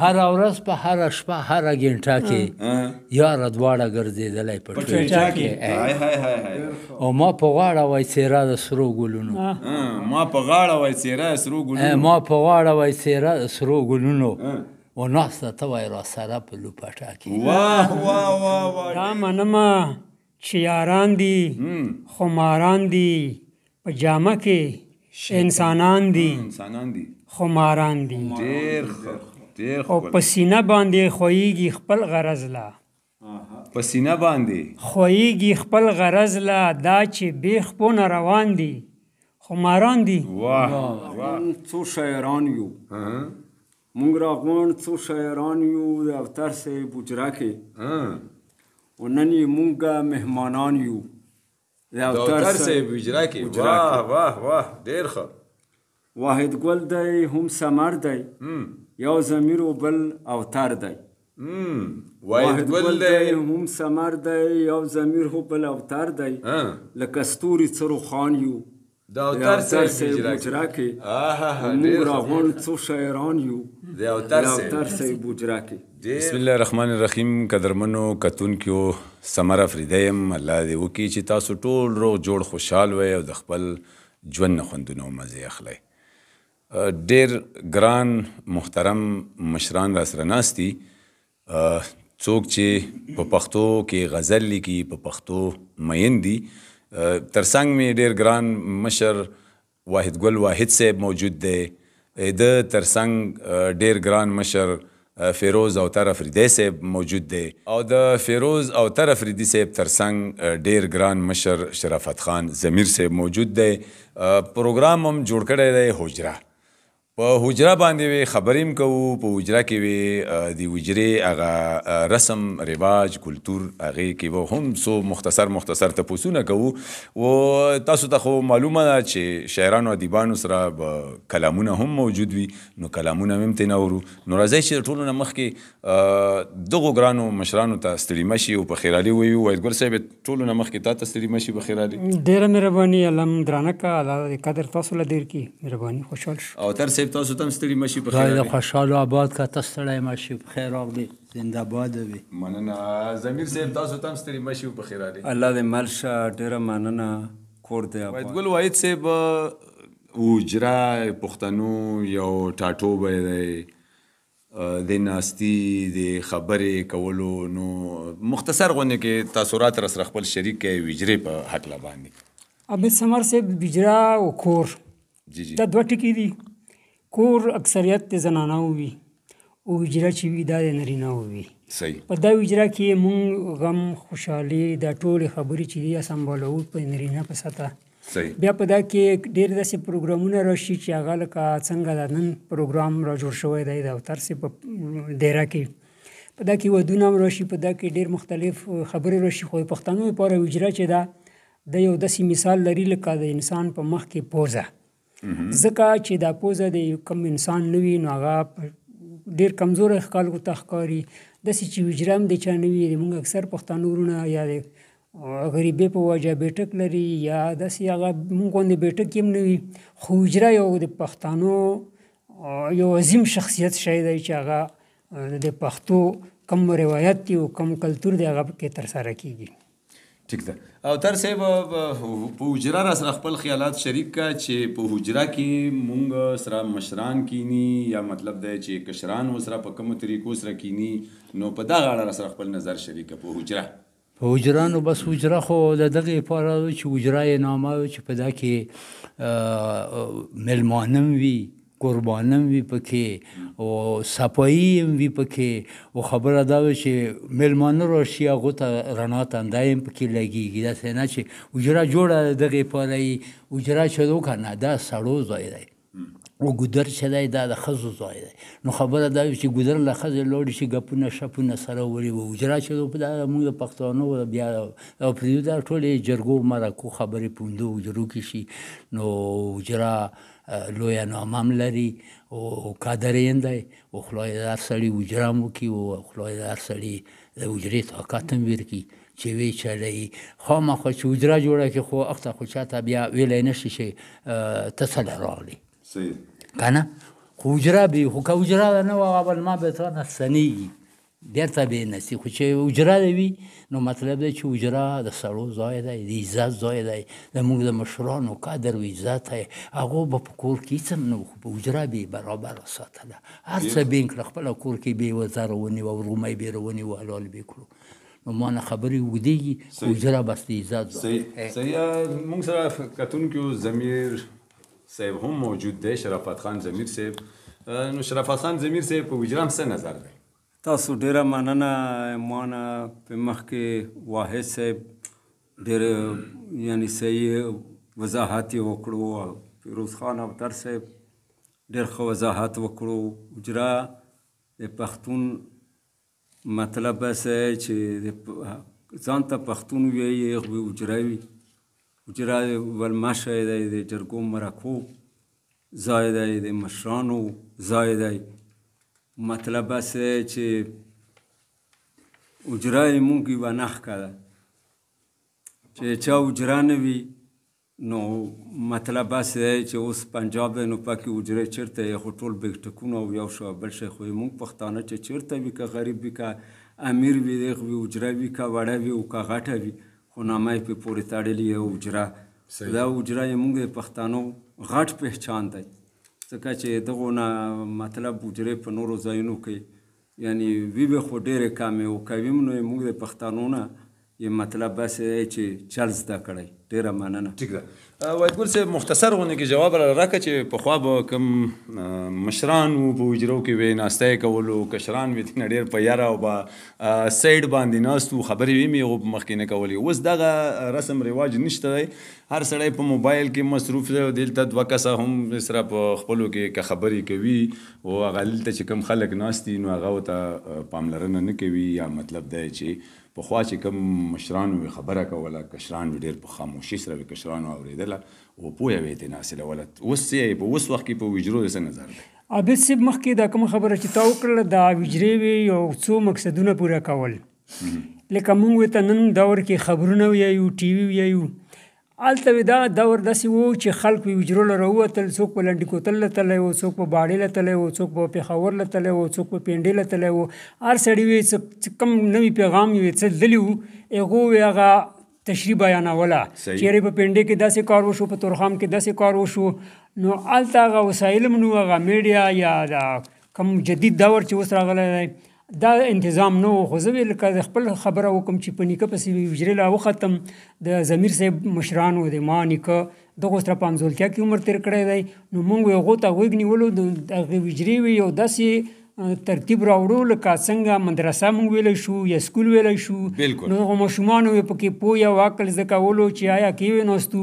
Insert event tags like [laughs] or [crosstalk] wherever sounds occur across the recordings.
هر ورځ په هر شپه هر غنټه کې یا ردواړه ګرځیدلای په ټویټر کې هاي هاي هاي او ما په غاړه وای سیرا د سرو ګلونو ما په غاړه وای سیرا سرو ګلونو ما په غاړه وای سیرا سرو ګلونو او ناسته ته وای را سره په لوپټا کې واه واه واه دا منما چې یاران دي خماران دي په جامه کې انسانان دي انسانان دي خماران دي ډېر او پسینه باندې خوېږي خپل غرض لا پسینه باندې خوېږي خپل غرض لا دا چې بیخ پون روان دي خماران دي واه څو شاعران یو مونږ راغون څو شاعران یو د افتر سه پوجرا کې او نن مونږه مهمانان یو د افتر سه پوجرا کې واه واه واه ډېر ښه واحد ګل دی هم سمر دی یو ضمیر او بل اوتر دی واحد ول دی هم سمر دی یو ضمیر هو بل اوتر دی لکه ستوري څه روښان یو د اوتر سه بوجرا کې نور راغون څو شاعران یو د اوتر سه بوجرا کې بسم الله الرحمن الرحیم قدرمنو کتون کیو سمر افریدیم الله دې وکي چې تاسو ټول روغ جوړ خوشحال وي او د خپل ژوند خوندونو مزه اخلئ ډیر ګران محترم مشران را سره ناستي څوک چې په پښتو کې غزل لیکي په پښتو مین دي ترڅنګ می ډیر ګران مشر واحد ګل واحد صاحب موجود دی د ترڅنګ ډیر ګران مشر فیروز او تر افریدی صاحب موجود دی او د فیروز او تر افریدی صاحب ترڅنګ ډیر ګران مشر شرافت خان زمیر صاحب موجود دی پروګرام هم جوړ کړی دی حجره په حجره باندې وی خبریم کوو په حجره کې وی دی حجره هغه رسم رواج کلچر هغه کې و هم سو مختصر مختصر ته پوسونه کوو او تاسو ته خو معلومه ده چې شاعرانو ادیبانو سره کلامونه هم موجود وي نو کلامونه هم ته نورو نو راځي چې ټولو نه مخکې دغه ګرانو مشرانو ته ستړي مشي او په خیرالي وي او ګل صاحب ټولو نه مخکې تاسو ستړي مشي په خیرالي ډیره مهرباني علم درانه کا الله قدر تاسو لدیر کی مهرباني خوشحال شو او تر صاحب تاسو تم ستړي مشي په خیر خدای خوشاله آباد کا تاسو ستړي مشي په خیر راغلی زنده باد وي مننه زمير صاحب تاسو تم ستړي مشي په خیر راغلی الله دې ملشه ډیره مننه کور دې آباد ګل واحد صاحب اوجرا پښتنو یو ټاټو به دی د ناستی د خبرې کولو نو مختصر غونډه کې تاثیرات را سره خپل شریک کې وجرې په حق لا باندې ابي سمر صاحب وجرا او کور جی جی دا دوه ټکی دي کور اکثریت د زنانه وي او حجره چې وي دا د نارینه وي صحیح په دا حجره کې مونږ غم خوشحالي دا ټولې خبرې چې دي سمبالو په نارینه په سطح صحیح بیا په دا کې ډیر داسې پروګرامونه راشي چې هغه لکه څنګه دا نن پروګرام را جوړ شوی دی د اوتر سي په ډیرا کې په دا کې ودونه راشي په دا کې ډیر مختلف خبرې راشي خو پښتنو لپاره وجره چې دا د یو داسې مثال لري لکه د انسان په مخ کې پوزه ځکه چې دا پوزه د کم انسان نوي نو هغه ډیر کمزور خلکو ته ښکاری د سې چې وجرم د چا نوي موږ اکثر پښتانه ورونه یا غریبې په وجه بیٹک لري یا داسې هغه موږ غوندې بیٹک هم نه وي خو حجره یو د پښتانو یو عظیم شخصیت شی دی چې هغه د پښتو کم روایت دی او کم کلتور دی هغه کې ترسره کیږي ټیک ده او تر سیب په حجره را سره خپل خیالات شریک کا چې په حجره کې مونږ سره مشران کینی یا مطلب دی چې کشران وسره په کوم طریقو سره کینی نو په دا غاړه را سره خپل نظر شریک په حجره په حجرانو بس حجره خو د دغه لپاره چې حجره نامه چې په دا کې ملمانم وی قربانم وی پکې او صفایی هم وی پکې او خبره دا چې ملمانه راشي هغه ته رڼا تندای هم پکې لګیږي دا څنګه چې اجرا جوړه دغه پاره ای اجرا شدو کنه دا سړو ځای دی او ګودر چې دی دا د خزو ځای دی نو خبره دا چې ګودر له خزې لوړ شي ګپونه شپونه سره وړي او اجرا شدو په دا موږ پښتانه بیا او پریو دا ټولې جرګو مرکو خبرې پوندو جرو کې شي نو اجرا لوی نامم لري او قادرین دی او خدای دار سړي وجرام وکي او خدای دار سړي د وجري طاقت هم ورکي چې وی چلې خامخا چې وجرا جوړه کې خو اخته خو چاته بیا ویلې نشي شي تسل راغلي صحیح کنه خو وجرا به خو کا وجرا نه و اول ما به تر نه سنیږي ډېر تابع نسي خو چې اجرا وي نو مطلب دی چې اجرا د سړو ځای دی د عزت ځای دی زموږ د مشرانو قدر و عزت دی هغه به په کور کې هېڅ هم نه خو په اجرا به یې برابر ساتله هر څه به یې کړه خپله کور کې به یې وزر ونیوه رومی به یې رونیوه حلال به یې کړو نو ما نه خبرې وګدېږي اجرا بس د عزت ځای صحیح موږ سره کتونکو ضمیر صاحب هم موجود دی شرافت خان ضمیر صاحب نو شرافت خان ضمیر صاحب په اجرا هم څه نظر دی تاسو ډیره مننه مانه په مخکې واحد صاحب ډېر یعنی صحیح وضاحت یې وکړو فیروز خان ابتر صاحب ډېر ښه وضاحت وکړو اجرا د پښتون مطلب څه چې ځان ته پښتون ویي هغه اجرا وي اجرا ولمشه دی د جرګو مرکو زایده د مشرانو زایده مطلب بس چې اجرا یې مونږ یوه نښکه ده چې چا اجرا نه وي نو مطلب بس دی چې اوس پنجاب دی نو پکې اجرې چېرته یې خو ټول بیکټکونه او یو شو بل شی خو یې مونږ پښتانه چې چېرته وي که غریب وي که امیر وي دیغ وي اجره وي که وړه وي او که غټه وي خو نامه یې پې پورې تړلې یو اجرا دا اجرا یې مونږ د پښتانو غټ پهچان دی ځکه چې دغه نه مطلب بوجرې په نورو ځایونو کې یعنی وی به خو ډېرې کامې وکویم نو موږ د پښتنو نه یې مطلب بس چې چل زده کړی ډېره مننه ټیک ده وایدګور سه مختصر غونډه کې جواب را راکړه چې په خوا به کم مشران وو په وجرو کې وې ناشته کولو کشران وې تن ډیر په یاره او با سایډ باندې ناستو خبرې وې مې غو مخکې نه کولې اوس دغه رسم رواج نشته دی هر سړی په موبایل کې مصروف دی او دلته دوه کس هم سره په خپلو کې که خبرې کوي او هغه دلته چې کم خلک ناشتي نو هغه ته پاملرنه نه کوي یا مطلب دی چې په خوا چې کم مشران وي خبره کوله کشران ډیر په خاموشي سره وي کشران اوریدل حاصله او پوهه وي ته نه حاصله ولت اوس یې په اوس وخت کې په وجرو یې نظر دی عابد صاحب مخکې دا کوم خبره چې تا وکړله دا وجرې وي یو څو مقصدونه پوره کول لکه موږ ته نن دور کې خبرونه ویایو ټي وي ویایو هلته دا دور داسې وو چې خلک په وجرو له راووتل څوک په لنډي کوتل له تللی وو څوک په باډۍ له تللی وو څوک په پېښور له تللی وو څوک په پینډۍ له تللی وو هر سړي وی څه کم نوي پیغام وي څه دلی وو هغه وی هغه تشریح بیانوله چیرې په پنډې کې داسې کار وشو په تورخام کې داسې کار وشو نو هلته هغه وسایل نو هغه میډیا یا دا کوم جدید دور چې اوس راغلی دی دا انتظام نو خو زه ویل که خپل خبره وکم چې په نیکه پسې وجرې لا وختم د ضمیر صاحب مشرانو د ما نیکه دغه سره په همزولتیا کې عمر تیر کړی دی نو مونږ یې هغو ته غوږ نیولو د هغې وجرې وي یو داسې ترتیب راوړو لکه څنګه مدرسه مونږ ویلی شو یا سکول ویلی شو نو هغو ماشومانو یې پکې پوه یا واکل زده کولو چې آیا کې وناستو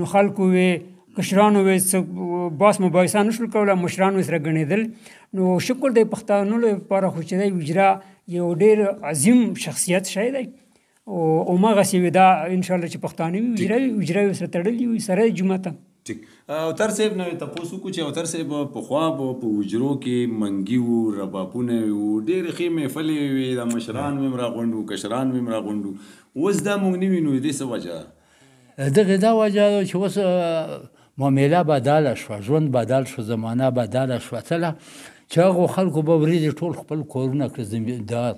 نو خلکو یې کشرانو یې څه باس مباحثه نه شول کوله مشرانو سره ګڼېدل نو شکر دی پښتانو لپاره خو چې دی وجرا یو ډېر عظیم شخصیت شی دی او هماغسې وي دا انشاءالله چې پښتانه وي وجرا وي سره تړلي وي سره جمعه ته ټیک اوتر صاحب نو تاسو کو چې اوتر صاحب په خواب او په وجرو کې منګي وو ربابونه وو ډېر خې محفلې وي د مشران مم راغوندو کشران مم راغوندو اوس دا مونږ نه وینو دې څه وجه دغه دا وجه چې اوس معامله بدله شو ژوند بدل شو زمانه بدله شو تله چې هغه خلکو به ورې ټول خپل کورونه کړ زمیندار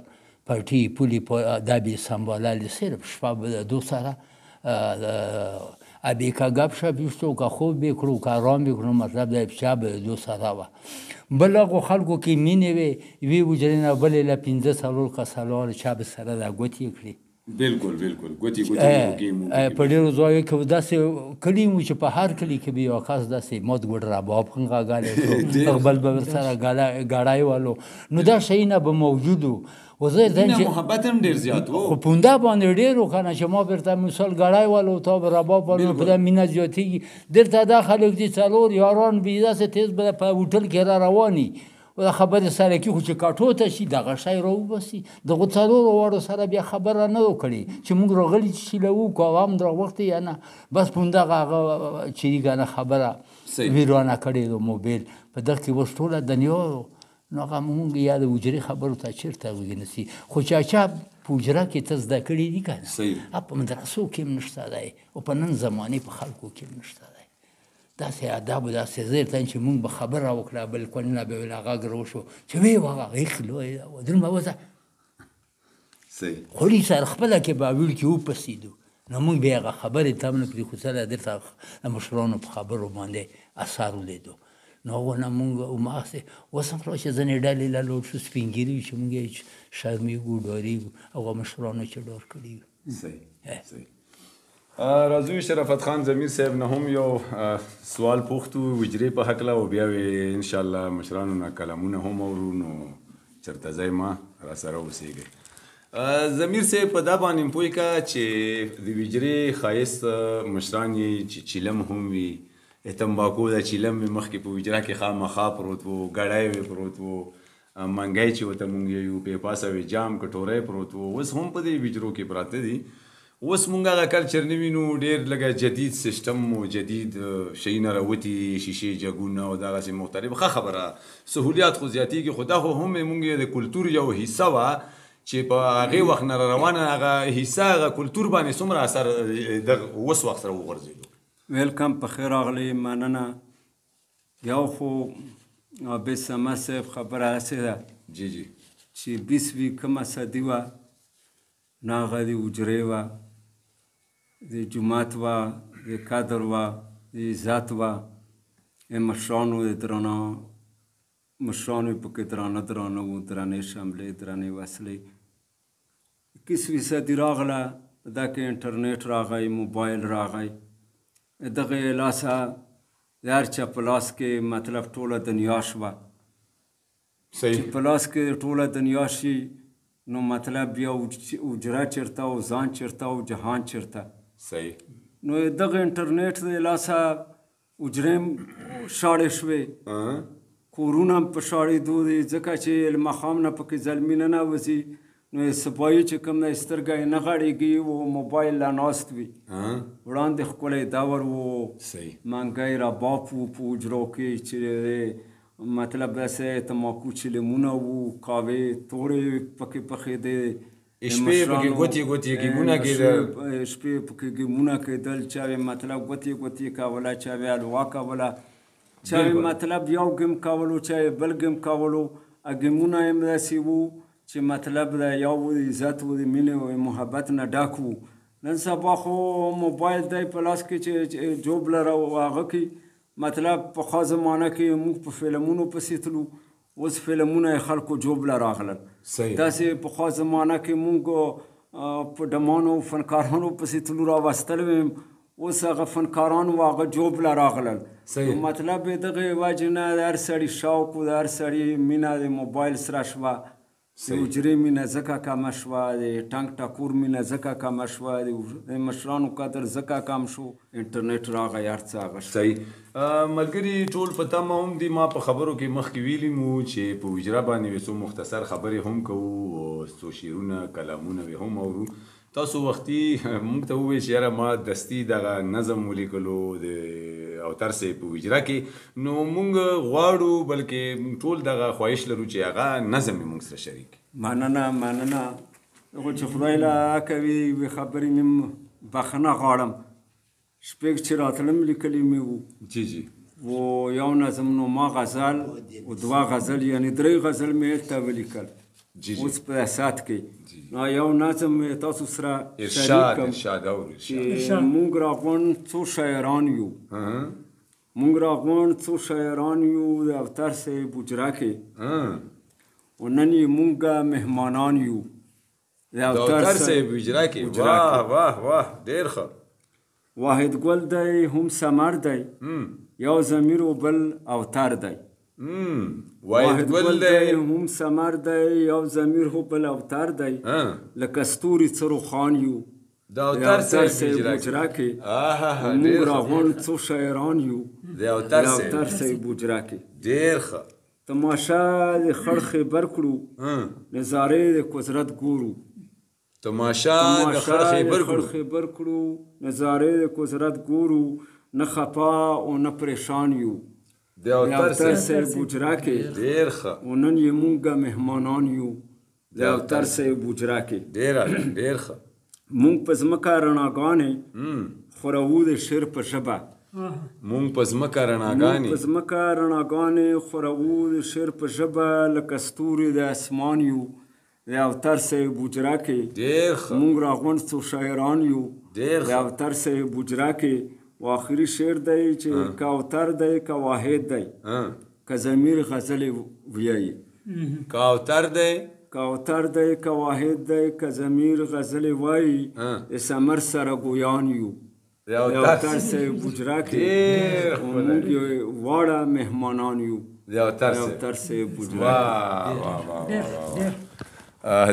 پټي پولي په دابي سمبالالي صرف شپه به دو سره ابی که گپ شپ یوشتو که خوب بکړو که آرام بکړو مطلب د افشا به دو سره وه بل هغو خلکو کې مینې وې وی وجرې نه بلې له پنځه څلور کسه لاړ چا به سره دا ګوتې کړي بالکل بالکل ګوتی ګوتی په ډیرو ځایو کې داسې کلی مو چې په هر کلی کې به یو خاص داسې مود ګډ را باب څنګه غاله خپل به سره غاړای والو نو دا شی نه به موجودو وزه د محبت هم ډیر زیات وو خو پونده باندې ډیر وکنه چې ما برته مثال غړای والو تا به رباب والو په مینه زیاتی درته دا خلک دي څلور یاران بيداسه تیز به په هوټل کې را رواني او د خبرې سره کې خو چې کاټو ته شي دغه شی راوباسي دغو څلورو واړو سره بیا خبره نه وکړي چې موږ راغلي چې لوو کو عوام در وخت یا نه بس په دغه هغه چیرګانه خبره ویرانه کړې د موبایل په دغه کې اوس ټوله دنیا نو هغه مونږ یا د وجري خبرو ته چیرته وګنسي خو چا چا په وجره کې ته زده کړې دي کنه په مدرسو کې نشته دی او په نن زمانه په خلکو کې نشته داسې آداب داسې ځای ته چې مونږ به خبره وکړه بالکل نه به ویل غږ روشو چې وی وغه هیڅ لوی درمه وځه صحیح خوري سره خپل کې به ویل کې و پسیدو نو موږ به هغه خبرې تم نه پرې خو سره درته مشرانو په خبرو باندې اثر ولیدو نو هغه نه مونږ او ما سه وسم خو چې ځنې ډلې لا لوټ شو سپینګری چې مونږ یې شرمې ګوډوري او مشرانو چې ډور کړی صحیح صحیح راځو شرافت خان زمیر صاحب نه هم یو سوال پوښتو وجرې په حق له او بیا وی ان شاء الله مشرانو نه کلامونه هم اورو نو چرته ځای ما را سره اوسېږي زمیر صاحب په دا باندې پوی کا چې د وجرې خایست مشران چې چیلم هم وي تمباکو دا چیلم مخکې په وجرا کې خامخا پروت وو ګړای وی پروت وو منګای چې وته مونږ یو په پاسه وی جام کټورې پروت وو اوس هم په دې وجرو کې پراته دي اوس مونږ هغه کلچر نه وینو ډیر لږه جدید سیستم او جدید شیونه راوتی شیشې جګونه او دغسې مختلف ښه خبره سهولیات خو زیاتېږي خو دا خو هم مونږ د کلتور یو حصه وه چې په هغې وخت نه روانه هغه حصه هغه کلتور باندې څومره اثر دغه اوس وخت سره وغورځېدو ویلکم په خیر راغلی مننه یو خو عابد سما صاحب خبره هسې ده جی جی چې بیسوي کومه صدي وه نه هغه د حجرې وه د جومات وه د قدر وه د عزت وه د مشرانو د درانه مشرانو یې پکې درانه درانه وو درانې شملې درانې وسلې کس ویسدي راغله په دا کې انټرنیټ راغی موبایل راغی دغه لاسه د هر چا په لاس کې مطلب ټوله دنیا شوه صحیح په لاس کې ټوله دنیا شي نو مطلب بیا اجره چیرته او ځان چیرته او جهان چیرته صحیح نو دغه انټرنیټ د لاسه اجرم شاړې شوې کورونه په شاړې دوه دي ځکه چې مخام نه پکې ظلمین نه وسی نو سپایي چې کوم نه سترګې نه غړېږي او موبایل لا ناست وي وړاندې خپلې داور وو صحیح مانګای را باپو پوجرو کې چې مطلب داسې تماکو چې لیمونه وو قهوې تورې پکې پخېدې شپې پکې ګوتې ګوتې کې ګونه کې شپې پکې ګونه کې دل چا مطلب ګوتې ګوتې کاوله چا وی الوا کاوله چا مطلب یو ګم کاولو چا بل ګم کاولو اګمونه هم داسې وو چې مطلب دا یو د عزت و د مینې او محبت نه ډاک وو نن سبا خو موبایل دی په لاس کې چې جوب لره او هغه کې مطلب په خوا زمانه کې موږ په فلمونو پسې تلو اوس فلمونه خلکو جوب لره راغلل داسې په خوا زمانہ کې مونږ په دمانو فنکارانو پسې تلو را وستل ویم اوس هغه فنکاران واغه جوب لا راغلل مطلب دغه واجنه هر سړی شوق هر سړی مینا د موبایل سره شوه د حجرې مینه ځکه کمه شوه د ټنګ ټکور مینه ځکه کمه شوه د مشرانو قدر ځکه کم شو انټرنیټ راغی هر څه هغه صحیح ملګري ټول په تمه هم دي ما په خبرو کې مخکې ویلي مو چې په حجره باندې وسو مختصر خبرې هم کوو او څو شعرونه کلامونه هم اورو تاسو وختي [laughs] موږ ته وویل چې یاره ما دستی دغه نظم ولیکلو د اوتر سه په وجرا کې نو موږ غواړو بلکې ټول دغه خواهش لرو چې هغه نظم موږ سره شریک مننه مننه خو چې خدای لا کوي وی خبرې مې بخنه غواړم شپږ چې راتلم لیکلې مې وو جی جی و یو نظم نو ما غزل او دوا غزل یعنی درې غزل مې ته ولیکل اوس په اسات کې نو یو نظم تاسو سره ارشاد ارشاد او ارشاد موږ راغون څو شاعران یو موږ راغون څو شاعران یو د افتر سه بوجرا کې او نن موږ مهمانان یو د افتر سه بوجرا کې واه واه واه ډیر ښه واحد ګل دی هم سمر دی یو زمیر او بل اوتر دی واحد ګل دی هم سمر دی او زمیر خو بل اوتر دی لکه ستوري څه روښان یو د اوتر سره بوجرا کې موږ راغون څو شاعران یو د اوتر سره بوجرا کې ډېر ښه تماشا د خړ خبر کړو نظاره د قدرت ګورو تماشا د خړ خبر کړو خبر کړو نظاره د قدرت ګورو نه خپا او نه پریشان یو د اوتر صاحب بوجرا کې ډیر ښه ونن یې مونږه مهمانان یو د اوتر صاحب بوجرا کې ډیر ډیر ښه مونږ په ځمکه رڼاګانې خورو د شعر په ژبه مونږ په ځمکه رڼاګانې په ځمکه رڼاګانې خورو د شعر په ژبه لکه ستوري د اسمان یو د اوتر صاحب بوجرا کې ډیر ښه مونږ راغونډ څو شاعران یو ډیر ښه د اوتر صاحب بوجرا کې و آخري شعر دی چې کاوتر دی که واحد دی که ضمیر غزل ویایي کاوتر دی کاوتر دی که واحد دی که ضمیر غزل وایي د سمر سره ګویان یو یوتر سه بوجرا کې موږ یو واړه مهمانان یو یوتر سه بوجرا کې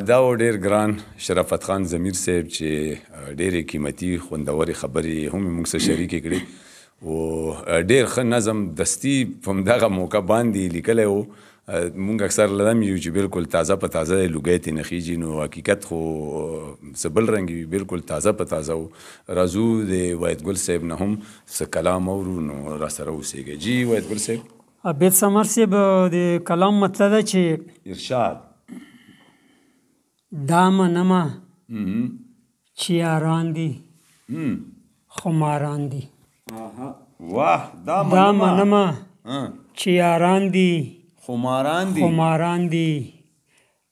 دا ډیر ګران شرافت خان زمیر صاحب چې ډېرې قیمتي خوندورې خبرې هم موږ سره شریکې کړې او ډېر ښه نظم دستی په همدغه موقع باندې لیکلی و موږ اکثر لدم یو چې بالکل تازه په تازه لوګی ترې نخیږي نو حقیقت خو څه بل رنګ وي بالکل تازه په تازه و راځو د وایدګل صاحب نه هم څه کلام اورو نو راسره اوسېږئ جی وایدګل صاحب عبید سمر صاحب د کلام مطلب ده چې ارشاد دا منمه چې یاران دي خو ماران دي واه دا منمه چې یاران دي خماران دي خماران دي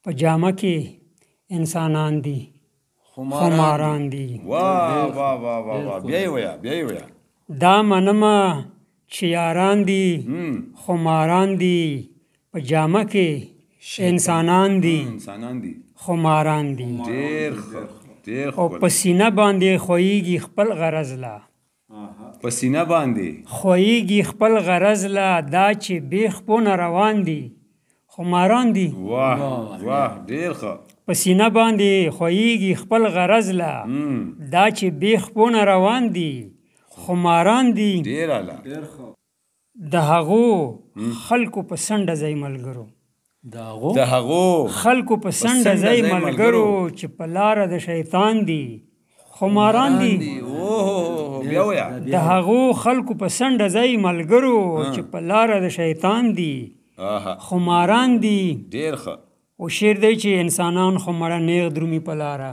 په جامه کې انسانان دي خماران دي واه واه واه واه بیا ویا بیا ویا دا منمه چې یاران دي خماران دي په جامه کې انسانان دي انسانان دي خماران دي ډیر ډیر او پسینه باندې خوېږي خپل غرض لا پسینه باندې خوېږي خپل غرض لا دا چې بیخ پون روان دي خماران دي واه واه ډیر ښه پسینه باندې خوېږي خپل غرض لا دا چې بیخ پون روان دي خماران دي ډیر اعلی ډیر ښه د هغو خلکو په سنډه ځای ملګرو داغو د هغو خلکو په سنډه ځای ملګرو چې په لار د شیطان دی خماران دی بیا ویا د هغو خلکو په سنډه ځای ملګرو چې په لار د شیطان دی خماران دی ډیر ښه او شعر دی چې انسانان خمره نیغ درومي په لاره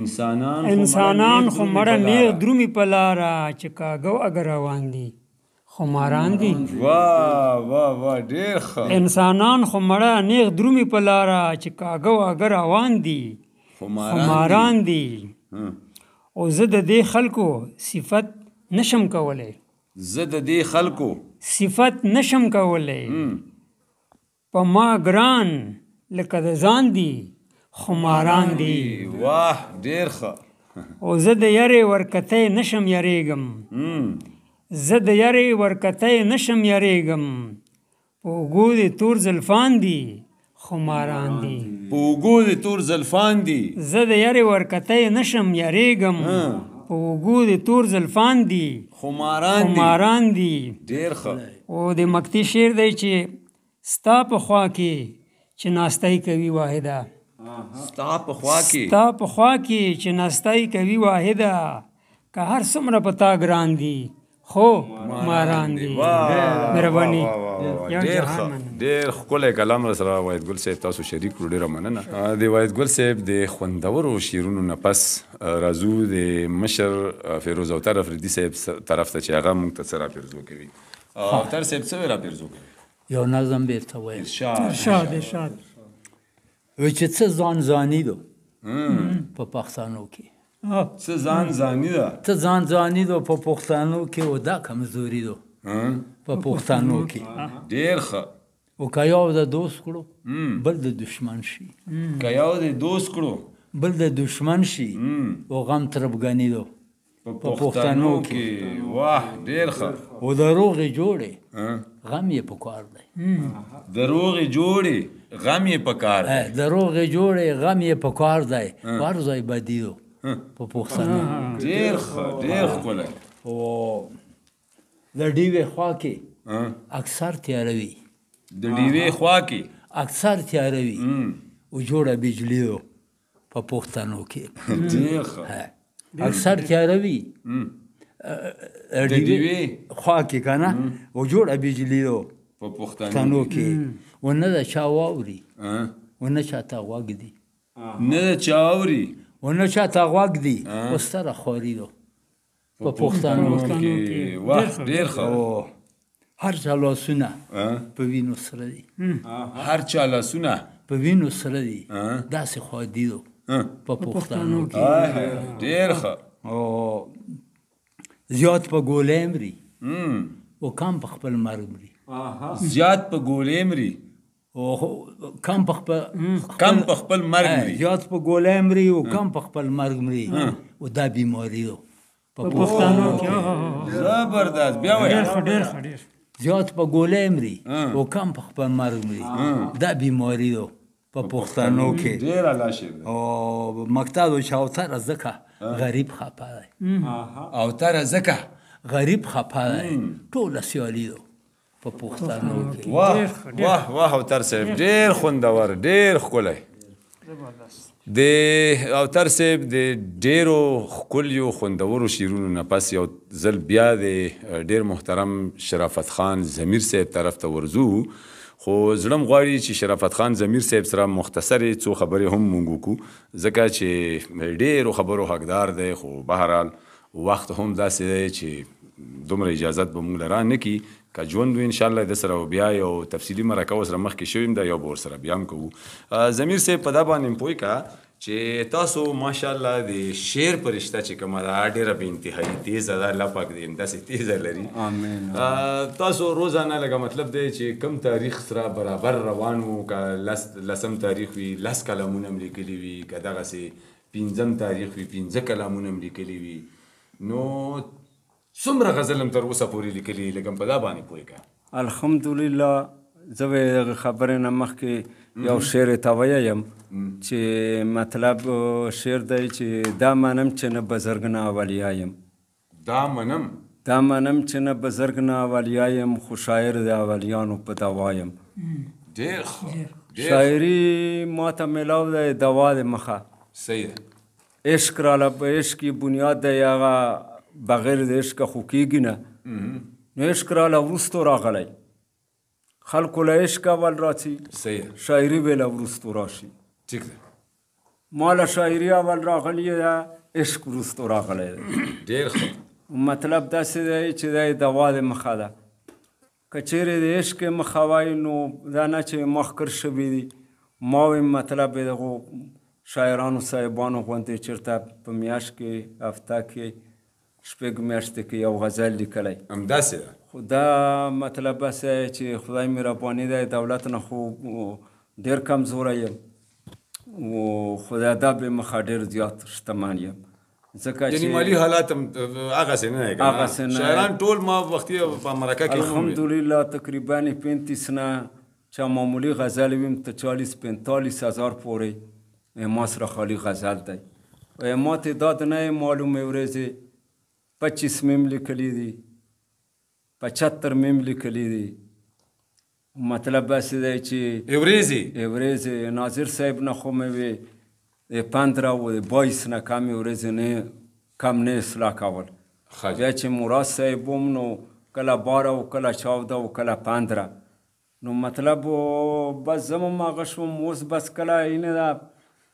انسانان انسانان خمره نیغ درومي په لاره چې کاګو اگر روان دی خماران دي وا وا وا ډېر ښه انسانان خمړه نیغ درومي په لاره چې کاګه واګه روان دي خماران دي او زه د دې خلکو صفت نشم کولای زه د دې خلکو صفت نشم کولای په ما ګران لکه د ځان دي خماران دي واه ډېر ښه او زه د یری ورکته نشم یریګم زه د یارې ورکتی نشم یاریږم په اوږو د تور زلفان دي خماران دي په اوږو د تور زلفان دي زه د یارې ورکتی نشم یاریږم په اوږو د تور زلفان دي خماران دي خماران دي ډېر ښه او د مکتي شعر دی چې ستا په خوا کې چې ناستای کوي واحده ستا په خوا کې ستا په خوا کې چې ناستای کوي واحده که هر څومره پتا ګران دي خو ماران دی مهرباني ډېر ډېر ښکلی کلام را سره واحد ګل صاحب تاسو شریک کړو ډېره مننه د واحد ګل صاحب د خوندورو شعرونو نه پس راځو د مشر فیروز اوتر افریدي صاحب طرف ته چې هغه موږ ته څه راپېرزو کوي اوتر صاحب څه راپېرزو کوي یو نظم بیرته وایي ارشاد ارشاد و چې څه ځان ځاني دو په پښتنو کې څه ځان ځاني ده څه ځان ځاني ده په پښتنو کې او دا کمزوري ده په پښتنو کې ډیر ښه او کایو د دوست کړو بل د دشمن شي کایو د دوست کړو بل د دشمن شي او غم تربګنی ده په پښتنو کې واه ډیر ښه او دروغې جوړې غم یې پکار دی دروغې جوړې غم یې پکار دی دروغې جوړې غم یې پکار دی ورځي بدیو په پوښتنه ډیر ډیر کوله او د ډیوی خوا کې اکثر تیاروي [laughs] د ډیوی خوا کې اکثر تیاروي او جوړه بجلی په پوښتنو کې ډیر اکثر تیاروي ډیوی خوا کې کنه او جوړه بجلی په پوښتنو کې ونه دا چا واوري ونه چا تا وګدي نه چا اوري ونه چا تا غوږ دی اوس سره خوري دو په پښتنو کې واه ډیر خو هر چا لاسونه په وینو سره دي هر چا لاسونه په وینو سره دي داسې خو دی دو په پښتنو کې ډیر خو زیات په ګولې مري او کم په خپل مرګ مري زیات په ګولې مري او کم په خپل کم په خپل مرګ مري زیات په ګولای مري او کم په خپل مرګ مري او دا بیماری ده په پښتنو کې زبردست بیا وای ډېر ډېر ډېر زیات په ګولای مري او کم په خپل مرګ مري دا بیماری ده په پښتنو کې ډېر لاشه او مکتب او شاوتر زکه غریب خپه او تر زکه غریب خپه ټول سیالي ده په پښتنو کې واه واه واه اوتر صاحب ډیر خوندور ډیر خولای د اوتر صاحب د ډیرو خولیو خوندورو شیرونو نه پس یو زل بیا د ډیر محترم شرافت خان زمیر صاحب طرف ته ورزو خو زړم غواړي چې شرافت خان زمیر صاحب سره مختصر څو خبرې هم مونږ وکړو ځکه چې ډیرو خبرو حقدار دی خو بهرحال وخت هم داسې دی چې دومره اجازت به مونږ لرا نه کی که ژوند و ان شاء الله د سره بیا یو تفصیلی مرکه وسره مخ کې شویم دا یو بور سره بیا هم کوو زمیر سه په دا باندې پوي کا چې تاسو ماشاءالله د شعر پرشته چې کومه دا ډیره به انتهایی تیز ده الله پاک دې همداسې تیزه لري آمین تاسو روزانه لکه مطلب دی چې کم تاریخ سره برابر روان وو که لس لسم تاریخ وي لس کلمونه هم لیکلي وي که دغسې پنځم تاریخ وي پنځه کلمونه هم لیکلي وي نو څومره غزل هم تر اوسه پورې لیکلي لګم په دا باندې پوه کړه الحمدلله زه به دغه خبرې نه مخکې یو شعر ته ویم چې مطلب شعر دی چې دا منم چې نه بزرګ نه اولیا یم دا منم دا منم چې نه بزرګ نه اولیا یم خو شاعر د اولیانو په دوا یم ډېر ښه شاعري ماته میلاو دی دوا د مخه صحیح عشق را له عشق بنیاد دی هغه بغیر د عشق خو کېږي نه نو عشق راله وروستو راغلی خلکو له عشق اول راځي شاعري به له وروستو راشي ما له شاعري اول راغلی ده عشق وروستو راغلی دی ډېر مطلب داسې دی چې دا دوا د مخه ده که چیرې د عشق مخه وای نو دا نه چې مخکر شوي دي ما ویم مطلب دغو شاعرانو صاحبانو غوندې چېرته په میاشت کې هفته کې شپږ میاشتې کې یو غزل لیکلی همداسې ده خو دا مطلب بس چې خدای مهرباني دی دولت نه خو ډېر کمزوری یم و خدای دا به مخه ډېر زیات شتمن یم ځکه چې مالی حالات هم هغسې نه دی شاعران ټول ما وختي په مرکه کې الحمدلله تقریبا پینتیس نه چا معمولی غزل ویم ته چالیس پینتالیس هزار پورې ما سره خالی غزل دی ما ته دا نه معلومې ورځې پچیس میم لیکلی دي پچهتر میم لیکلی دي مطلب داسې دی چې اوریزي اوریزي ناظر صاحب نه خو مې وې پندرا و بایس نه کمې ورځې نه کم نه اصلاح کول بیا چې مراد صاحب هم نو کله باره و کله چاوده و کله پندره نو مطلب بس زمم هغه شوم اوس بس کله اینه ده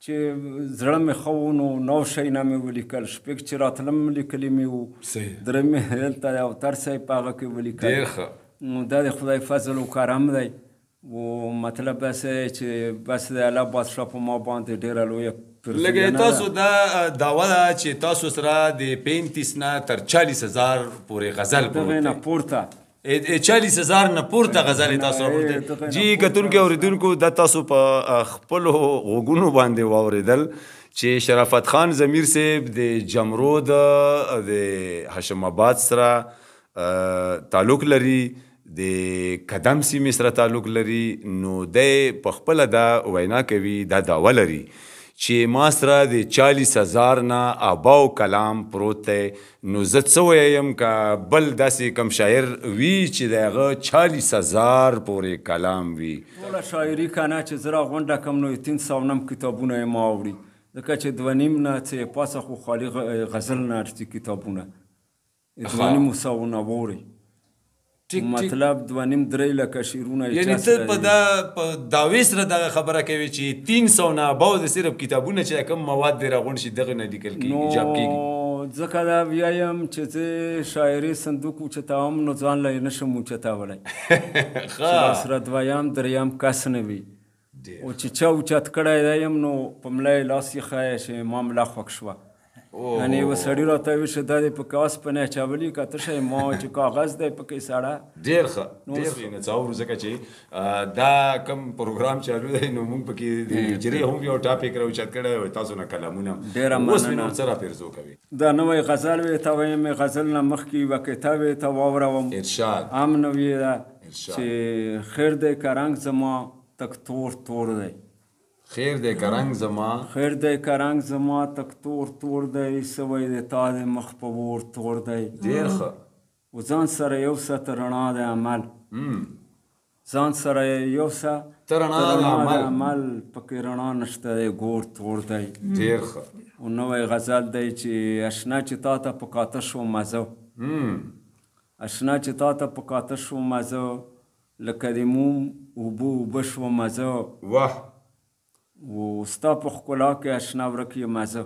چې زړه مې خو نو نو شي نه مې ولیکل شپږ چې راتلم لیکلې مې و درې مې هلته یو تر سي پاغه کې ولیکل نو دا د خدای فضل او کرم دی و مطلب بس چې بس د الله بادشاه په ما باندې ډېره لویه لکه تاسو دا داوا ده چې تاسو سره د 35 نه تر 40 هزار پورې غزل پورته نه پورته 40 هزار نه پورته غزل تاسو ورته جی کتونکو اوریدونکو د تاسو په خپل غوګونو باندې واوریدل چې شرافت خان زمیر صاحب د جمرود د هاشم آباد سره تعلق لري د قدم سیمې سره تعلق لري نو د په خپل دا وینا کوي دا داول لري چې ما سره د 40000 نه اباو کلام پروت دی نو زه څه وایم که بل داسې کم شاعر وي چې د هغه 40000 پورې کلام وي ټوله شاعري کنه چې زه راغونډه کم نو 300 نم کتابونه یې ما وړي ځکه چې دوه نیم نه څه پاسه خو خالي غزل نه کتابونه دوه نیم سوه نه واورئ مطلب دو نیم درې لکه شیرونه یعنی ته په دا په داوی سره دغه خبره کوي چې 300 نه باو د صرف کتابونه چې کوم مواد دی راغون شي دغه نه لیکل کیږي ایجاب کیږي ځکه دا بیایم چې زه شاعري صندوق اوچتاوم نو ځان لای نشم اوچتاولی [laughs] ښه سره دویم دریم کس نه وي او چې چا اوچت کړی دی نو په ملا یې لاس یې ښایه چې ما ملا خوښ شوه Oh. یعنی و سړی راته وی شه د په کاس په نه چاولي کته شه ما چې کاغذ دی په کې ساړه ډیر ښه ډیر ښه نه څاور زکه چې دا کم پروګرام چالو دی نو موږ پکې د جری هم یو ټاپک راو چت کړه او تاسو نه کلامونه ډیر اوس نو سره پیرزو کوي دا نوې غزل وی تا وې مې غزل نه مخ کې وکټه وی تا واوروم ارشاد ام نو وی چې خیر دې کرنګ زما تک تور تور دی خیر دی کرنګ زما خیر دی کرنګ زما تک تور تور دی سوی دی تا د مخ په ور تور دی ډیر ښه وځان سره یو څه رڼا د عمل ځان سره یو څه ترنا د عمل عمل پکې رڼا نشته دی ګور تور دی ډیر ښه او نوې غزل دی چې اشنا چې تا ته په کاته شو مزه اشنا چې تا ته په کاته شو مزه لکه د موم اوبو اوبه شو مزه واه و ستا په ښکلا کې اشنا ورک یمه زه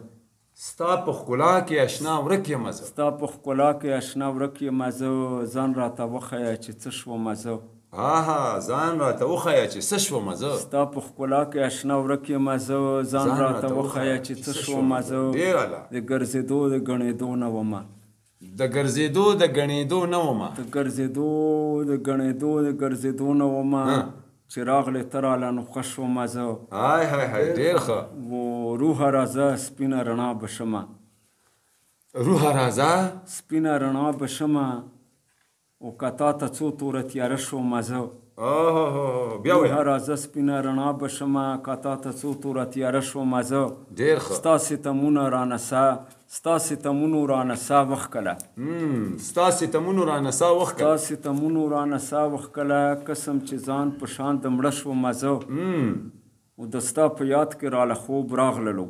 ستا په ښکلا کې اشنا ورک یمه زه ستا په ښکلا کې اشنا ورک یمه زه ځان راته وښیه چې څه شومه زه آها ځان راته وښیه چې څه شومه زه ستا په ښکلا کې اشنا ورک یمه زه ځان راته وښیه چې څه شومه زه د ګرځېدو د ګڼېدو نه ومه د ګرځېدو د ګڼېدو نه ومه د ګرځېدو د ګڼېدو د ګرځېدو نه ومه چې راغله تر اعلان خوشو مزه هاي هاي هاي ډیر ښه و روح رازا سپینا رڼا بشما روح رازا سپینا رڼا بشما او کتا ته څو تور تیار شو مزه اوه بیا وې روح رازا سپینا رڼا بشما کتا ته څو تور تیار شو مزه ډیر ښه ستا ستمونه رانسه ستا ستمونو را نسا وخکله ستا ستمونو را نسا وخکله ستا ستمونو را نسا وخکله قسم چې ځان په شان د مړه شومه زه او د ستا په یاد کې راله خوب راغللو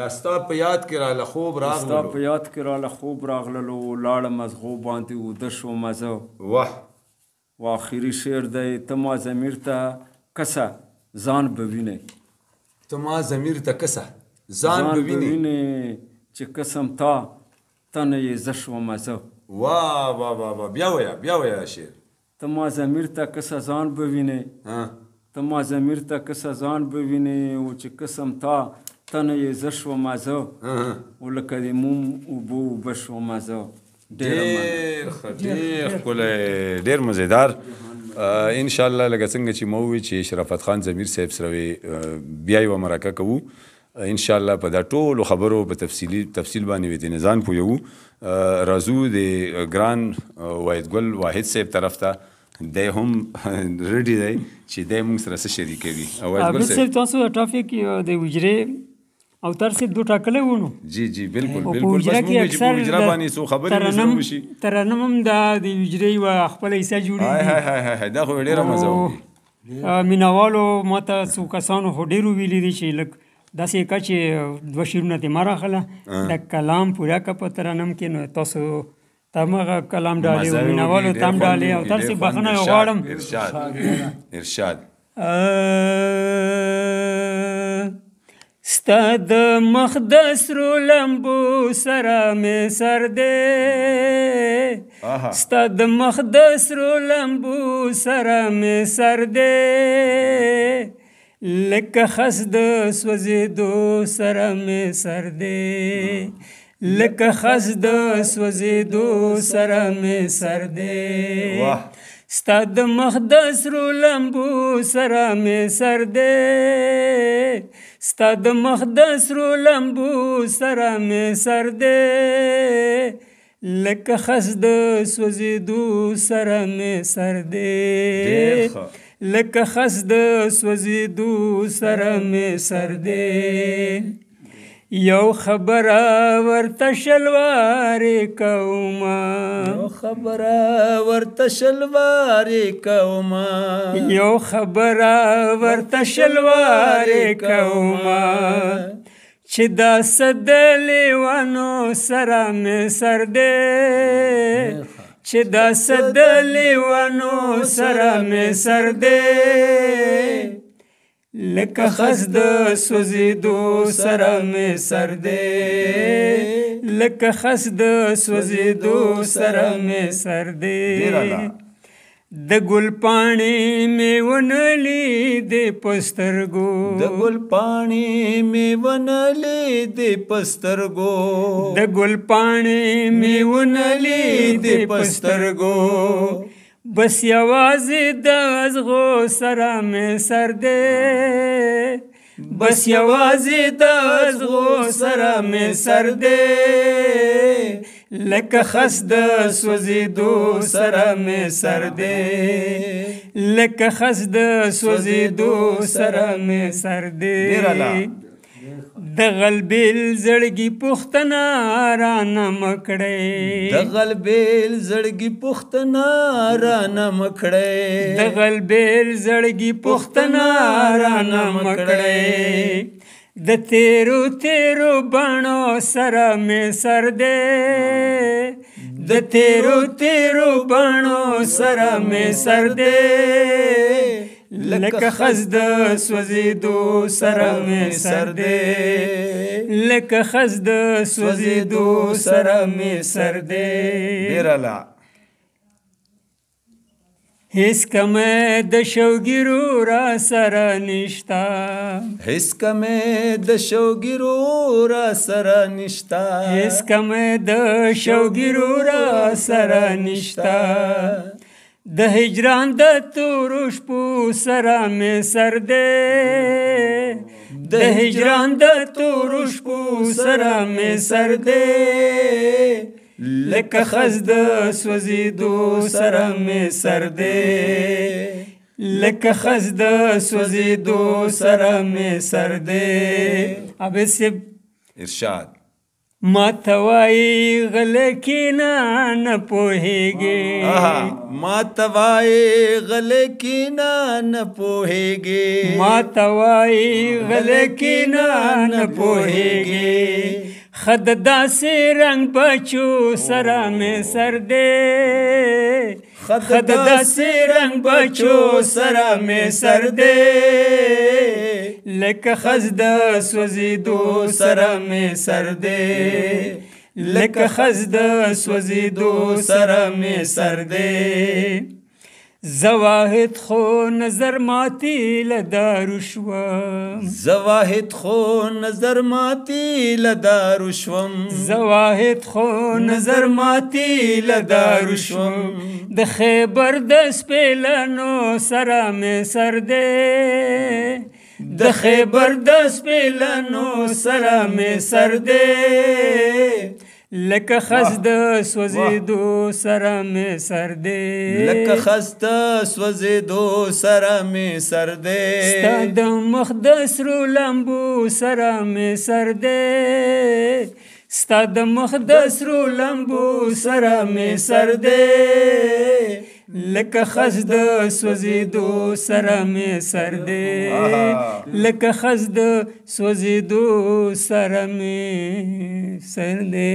دا ستا په یاد کې راله خوب راغللو ستا په یاد کې راله خوب راغللو لاړم از غو باندې اوده شومه زه وه واخري شعر دی ته ما ضمیر ته کسه ځان به وینې ته ما ضمیر ته کسه ځان به وینې چې قسم تا تنه یې زه شومه زه وا وا وا وا بیا وایه بیا وایه شعر ته ما ضمیر ته که سزان به وینې ته ما ضمیر ته که سزان به وینې او چې قسم تا تنه یې زه شومه زه او لکه د موم اوبه اوبه شومه زه ډېر ښه ډېر ښکلی ډېر مزیدار ان شاء الله لکه څنګه چې مو وی چې شرافت خان ضمیر صاحب سره بیا یو مرکه کوو ان شاء الله په دا ټولو خبرو په تفصیلی تفصیل باندې وې د نزان پو یو رازو د ګران واحد ګل واحد صاحب طرف ته د هم [laughs] ریډي دی چې د موږ سره سره شریکوي او واحد ګل صاحب تاسو ټرافیک د وجره او تر سه دوه ټاکلې ونه جی جی بالکل بالکل بس موږ اکثر اجرا باندې سو خبرې وسو شي ترنم هم دا د وجري و خپل حصہ جوړي هاي هاي هاي دا خو ډیره مزه و مینوالو ماته سو کسانو هډیرو ویلې دي چې لکه داسې کا چې دوه شیرونه دې ماره خله د کلام پورا کا په ترنم کې نو تاسو تمغه کلام ډالې او مینوالو تم ډالې او تر څه بخنه غواړم ارشاد ارشاد ستاد مخدس رو لمبو سره می سر دې ستاد مخدس رو لمبو سره می سر دې لکه خس د سوځېدو سره مې سر دی لکه خس د سوځېدو سره مې سر دی ستا د مخ د سرو لمبو سره مې سر دی ستا د مخ د سرو لمبو سره مې سر دی لکه خس د سوځېدو سره مې سر دی لکه خس د سوځېدو سره مې سر دی یو خبره ورته شلوارې کوم یو خبره ورته شلوارې کوم یو خبره ورته شلوارې کوم چې دا صد لیوانو سره مې سر دی چې دا صد لیوانو سره مې سر دی لکه خس د سوزیدو سره مې سر دی لکه خس د سوزیدو سره مې سر دی د ګل پاڼې مې ونلې د پسترګو د ګل پاڼې مې ونلې د پسترګو د ګل پاڼې مې ونلې د پسترګو بس یوازې د غزغو سره مې سر دې بس یوازې د غزغو سره مې سر دې لکه خس د سوزیدو سره مې سر دی لکه خس د سوزیدو سره مې سر دی د غلبیل زړګي پښتنا را نم کړې د غلبیل زړګي پښتنا را نم کړې د غلبیل زړګي پښتنا را نم کړې د تیرو تیرو بڼو سره مې سر دې د تیرو تیرو بڼو سره مې سر دې لکه خز د سوزیدو سره مې سر دې لکه خز د سوزیدو سره مې سر دې ډیراله هیڅ کم د شوګیرو را سره نشتا هیڅ کم د شوګیرو را سره نشتا هیڅ کم د شوګیرو را سره نشتا د هجران د توروش پو سره مې سر دې د هجران د توروش پو سره مې سر دې لکه خز د سوزیدو سره مې سر دی لکه خز د سوزیدو سره مې سر دی ابسب ارشاد ما توای غلکینا نه پوهیږي ما توای غلکینا نه پوهیږي ما توای غلکینا نه پوهیږي خد داسې رنگ بچو سره مې سر دې خد داسې رنگ بچو سره مې سر دې لکه خز د سوزیدو سره مې سر دې لکه خز د سوزیدو سره مې سر دې زواهد خو نظر ماتی لدارو شوم زواهد خو نظر ماتی لدارو شوم زواهد خو نظر ماتی لدارو شوم د خیبر د سپلانو سره مې سر دې د خیبر د سپلانو سره مې سر دې لکه خز د سوزیدو سره مې سر دی لکه خز د سوزیدو سره مې سر دی ستا د مخ د سرو لمبو سره مې سر دی ستا د مخ د سرو لمبو سره مې سر دی لکه خز د سوزیدو سره مې سر دی لکه خز د سوزیدو سره مې سر دی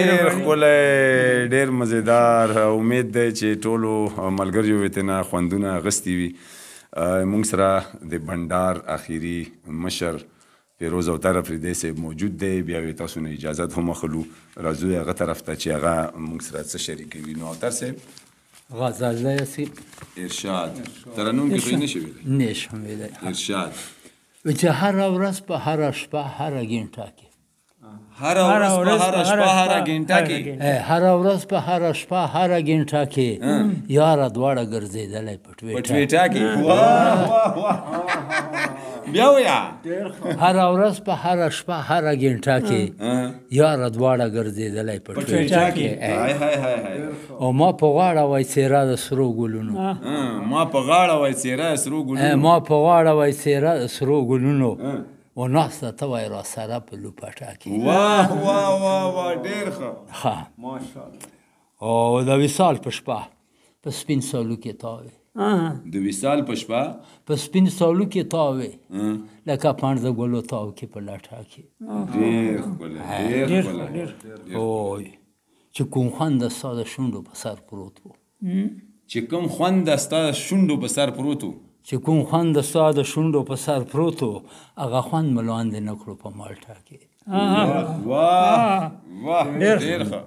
ډېر ښکلی ډېر مزیدار امید دی چې ټولو ملګریو ویتنه خوندونه غستی وي موږ سره د بندار اخیری مشر فیروز او طرف ریدې سه موجود دی بیا وی تاسو نه اجازه هم خلو راځو هغه طرف ته چې هغه موږ سره څه شریکوي نو تر سه غزل یې ارشاد ترنم کې خو نشي ویلای نشم ویلای ارشاد چې هر ورځ په هر شپه هر ګینټه کې هر ورځ په هر شپه هر ګینټه کې هر ورځ په هر شپه هر ګینټه کې یار دواړه ګرځېدلې پټوي پټوي ټاکي واه واه واه بیا ویا هر ورځ په هر شپه هر غنټه کې یار دواړه ګرځېدلای په ټوټه کې هاي هاي هاي او ما په غاړه وای سیرا د سرو ګلونو ما په غاړه وای سیرا سرو ګلونو ما په غاړه وای سیرا سرو ګلونو و ناسته ته وای را سره په لوپټا کې واه واه واه واه ډیر ښه ماشاءالله او د وصال په شپه په سپین سالو کې تاوي د وصال په شپه په سپین سالو کې تاوې لکه پاند د ګلو تاو کې په لاټا کې ډېر ښکلی ډېر ښکلی اوی چې کوم خوند ستا د شونډو په سر پروت و چې کوم خوند ستا د شونډو په سر پروت و چې کوم خوند ستا د شونډو په سر پروت و هغه خوند مې لاندې نه کړو په مالټا کې واه واه ډېر ښه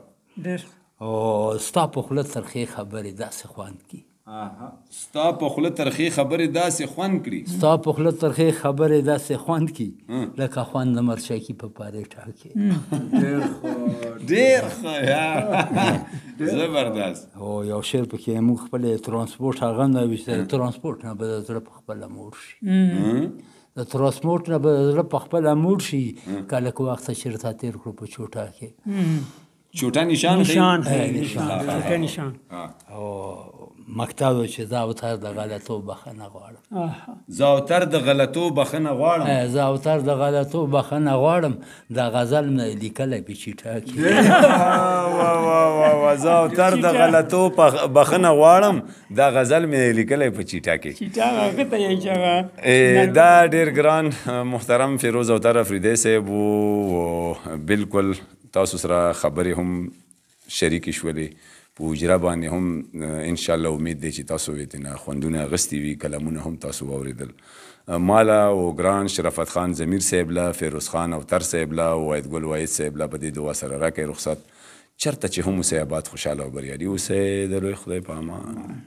ډېر او ستا په خوله ترخې خبرې داسې خوند کی ستا په خوله ترخی خبرې داسې خوند کړي ستا په خوله ترخی خبرې داسې خوند کړي لکه خوند د مرشکي په پاریټا کې ډېر ښه ډېر زبردست هو یو شعر پکې موږ خپل ترانسپورت هغه نه وشته ترانسپورت نه به د زړه په خپله مور شي د ترانسپورت نه به د زړه په خپله مور شي کله که وخت چېرته تېر کړو په چوټه کې Čuta nişan? Nişan, he, nishani. Çuta nishani. مکتب چې زاوتر د غلطو بخنه غواړم زاوتر د غلطو بخنه غواړم زاوتر د غلطو بخنه غواړم د غزل نه لیکل په چیټه کې وا وا وا وا زاوتر د غلطو بخنه غواړم د غزل مې لیکل په چیټه کې چیټه غته یې چا دا ډیر ګران محترم فیروز اوتر افریدی صاحب بالکل تاسو سره خبرې هم شریک شولې په اجرا باندې هم ان شاء الله امید دی چې تاسو وې نه خوندونه غستی وی کلمونه هم تاسو واوریدل مالا او ګران شرافت خان زمیر صاحب لا فیروز خان او تر صاحب لا او اید ګل وایي صاحب لا په دې دوه سره راکې رخصت چرته چې هم سه آباد خوشاله او بریالي اوسه د لوی خدای په امان